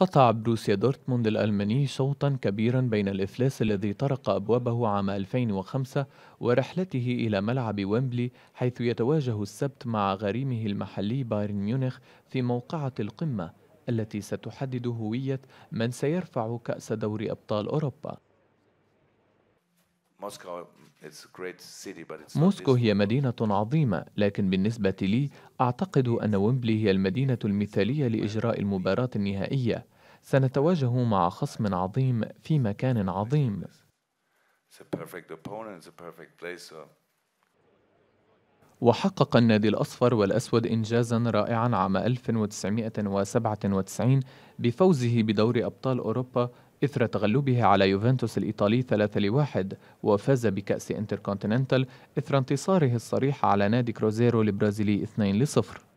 قطع بروسيا دورتموند الألماني شوطا كبيرا بين الإفلاس الذي طرق أبوابه عام 2005 ورحلته إلى ملعب ويمبلي حيث يتواجه السبت مع غريمه المحلي بايرن ميونخ في موقعة القمة التي ستحدد هوية من سيرفع كأس دوري أبطال أوروبا موسكو هي مدينة عظيمة لكن بالنسبة لي أعتقد أن ويمبلي هي المدينة المثالية لإجراء المباراة النهائية سنتواجه مع خصم عظيم في مكان عظيم وحقق النادي الأصفر والأسود إنجازا رائعا عام 1997 بفوزه بدور أبطال أوروبا إثر تغلبه على يوفنتوس الإيطالي 3 لواحد وفاز بكأس انتركونتيننتال إثر انتصاره الصريح على نادي كروزيرو البرازيلي 2 لصفر